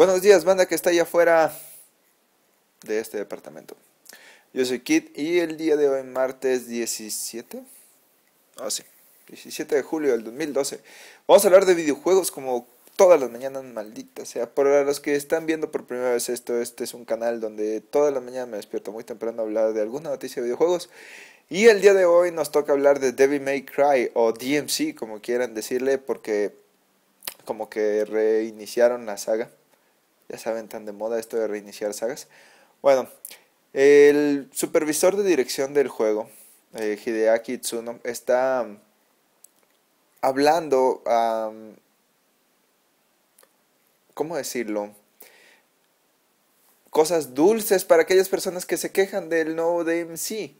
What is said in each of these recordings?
Buenos días, banda que está allá afuera de este departamento. Yo soy Kit y el día de hoy, martes 17, 17 ah, de julio del 2012, vamos a hablar de videojuegos como todas las mañanas, O sea. Para los que están viendo por primera vez esto, este es un canal donde todas las mañanas me despierto muy temprano a hablar de alguna noticia de videojuegos. Y el día de hoy nos toca hablar de Devil May Cry o DMC, como quieran decirle, porque como que reiniciaron la saga. Ya saben, tan de moda esto de reiniciar sagas. Bueno, el supervisor de dirección del juego, eh, Hideaki Tsuno, está mm, hablando a... ¿Cómo decirlo? Cosas dulces para aquellas personas que se quejan del nuevo DMC.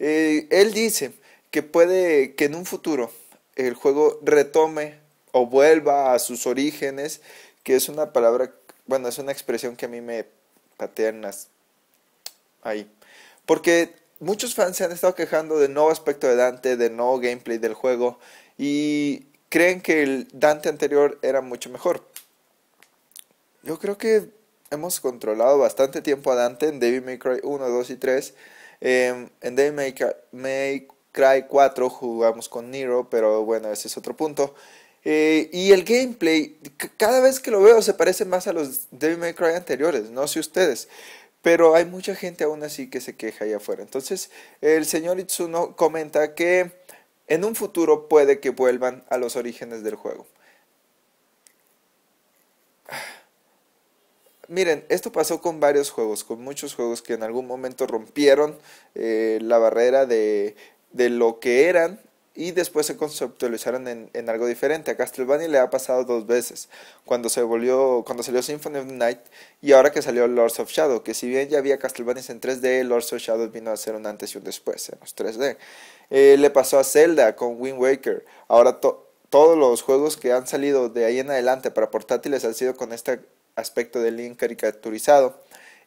Eh, él dice que puede que en un futuro el juego retome o vuelva a sus orígenes, que es una palabra bueno, es una expresión que a mí me patean ahí. Porque muchos fans se han estado quejando del nuevo aspecto de Dante, de nuevo gameplay del juego, y creen que el Dante anterior era mucho mejor. Yo creo que hemos controlado bastante tiempo a Dante en Devil May Cry 1, 2 y 3. Em, en Devil May Cry 4 jugamos con Nero, pero bueno, ese es otro punto. Eh, y el gameplay, cada vez que lo veo, se parece más a los Devil May Cry anteriores, no sé ustedes. Pero hay mucha gente aún así que se queja ahí afuera. Entonces, el señor Itsuno comenta que en un futuro puede que vuelvan a los orígenes del juego. Miren, esto pasó con varios juegos, con muchos juegos que en algún momento rompieron eh, la barrera de, de lo que eran y después se conceptualizaron en, en, algo diferente. A Castlevania le ha pasado dos veces, cuando, se volvió, cuando salió Symphony of the Night y ahora que salió Lords of Shadow, que si bien ya había Castlevania en 3D, Lords of Shadow vino a ser un antes y un después en los 3D. Eh, le pasó a Zelda con Wind Waker, ahora todos los juegos que han salido de ahí en adelante para portátiles han sido con este aspecto de Link caricaturizado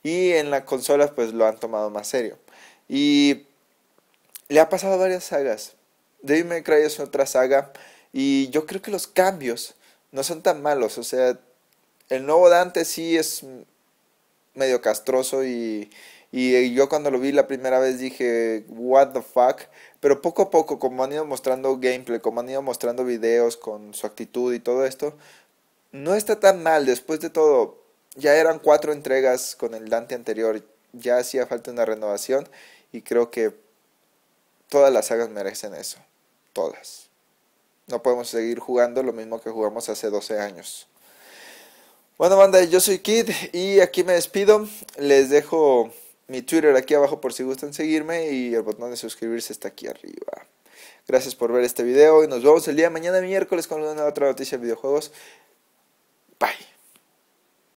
y en las consolas pues lo han tomado más serio. Y le ha pasado varias sagas, Devil May Cry es otra saga y yo creo que los cambios no son tan malos, o sea, el nuevo Dante sí es medio castroso y, y yo cuando lo vi la primera vez dije, what the fuck, pero poco a poco, como han ido mostrando gameplay, como han ido mostrando videos con su actitud y todo esto, no está tan mal, después de todo, ya eran cuatro entregas con el Dante anterior, ya hacía falta una renovación y creo que todas las sagas merecen eso todas. No podemos seguir jugando lo mismo que jugamos hace 12 años. Bueno, banda, yo soy Kid y aquí me despido. Les dejo mi Twitter aquí abajo por si gustan seguirme y el botón de suscribirse está aquí arriba. Gracias por ver este video y nos vemos el día de mañana miércoles con una otra noticia de videojuegos. Bye.